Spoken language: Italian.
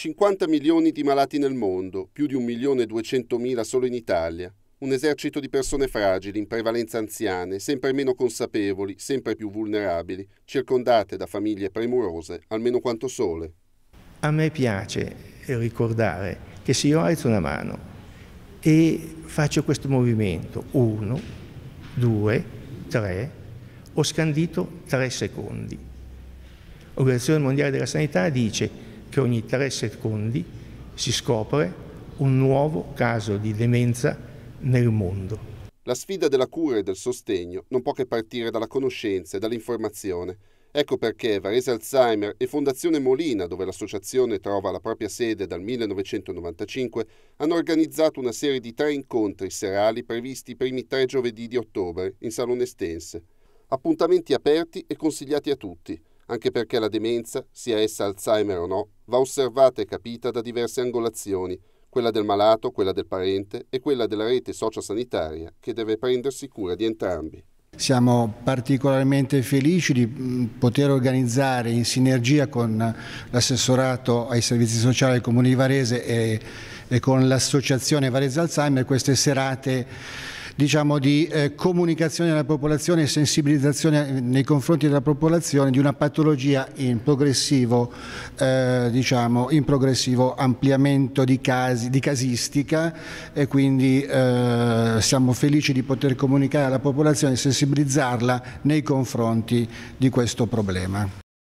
50 milioni di malati nel mondo, più di 1 milione e 200 mila solo in Italia. Un esercito di persone fragili, in prevalenza anziane, sempre meno consapevoli, sempre più vulnerabili, circondate da famiglie premurose, almeno quanto sole. A me piace ricordare che se io alzo una mano e faccio questo movimento, uno, due, tre, ho scandito tre secondi. L'Organizzazione Mondiale della Sanità dice che ogni tre secondi si scopre un nuovo caso di demenza nel mondo. La sfida della cura e del sostegno non può che partire dalla conoscenza e dall'informazione. Ecco perché Varese Alzheimer e Fondazione Molina, dove l'associazione trova la propria sede dal 1995, hanno organizzato una serie di tre incontri serali previsti i primi tre giovedì di ottobre in Salone Estense. Appuntamenti aperti e consigliati a tutti anche perché la demenza, sia essa Alzheimer o no, va osservata e capita da diverse angolazioni, quella del malato, quella del parente e quella della rete sociosanitaria che deve prendersi cura di entrambi. Siamo particolarmente felici di mm, poter organizzare in sinergia con l'assessorato ai servizi sociali del Comune di Varese e, e con l'associazione Varese Alzheimer queste serate diciamo, di eh, comunicazione alla popolazione e sensibilizzazione nei confronti della popolazione di una patologia in progressivo, eh, diciamo, in progressivo ampliamento di, casi, di, casistica e quindi eh, siamo felici di poter comunicare alla popolazione e sensibilizzarla nei confronti di questo problema.